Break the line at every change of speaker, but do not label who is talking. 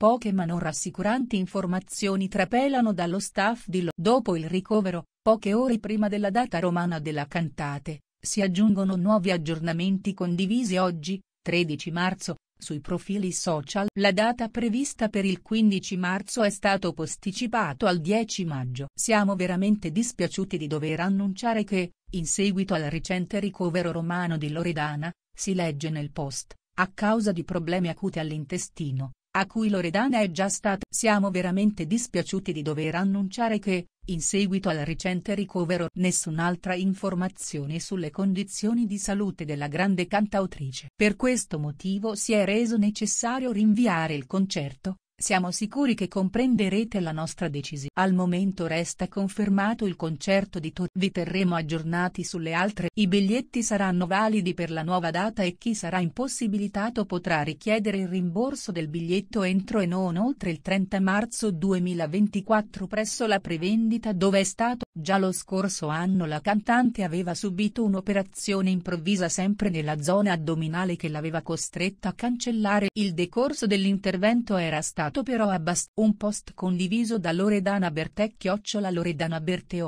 Poche ma non rassicuranti informazioni trapelano dallo staff di Lo. Dopo il ricovero, poche ore prima della data romana della cantate, si aggiungono nuovi aggiornamenti condivisi oggi, 13 marzo, sui profili social. La data prevista per il 15 marzo è stato posticipato al 10 maggio. Siamo veramente dispiaciuti di dover annunciare che, in seguito al recente ricovero romano di Loredana, si legge nel post, a causa di problemi acuti all'intestino a cui Loredana è già stata. Siamo veramente dispiaciuti di dover annunciare che, in seguito al recente ricovero, nessun'altra informazione sulle condizioni di salute della grande cantautrice. Per questo motivo si è reso necessario rinviare il concerto, siamo sicuri che comprenderete la nostra decisione. Al momento resta confermato il concerto di Torino. Vi terremo aggiornati sulle altre. I biglietti saranno validi per la nuova data e chi sarà impossibilitato potrà richiedere il rimborso del biglietto entro e non oltre il 30 marzo 2024 presso la prevendita dove è stato Già lo scorso anno la cantante aveva subito un'operazione improvvisa sempre nella zona addominale che l'aveva costretta a cancellare il decorso dell'intervento era stato però abbastanza un post condiviso da Loredana Bertè chiocciola Loredana Berteo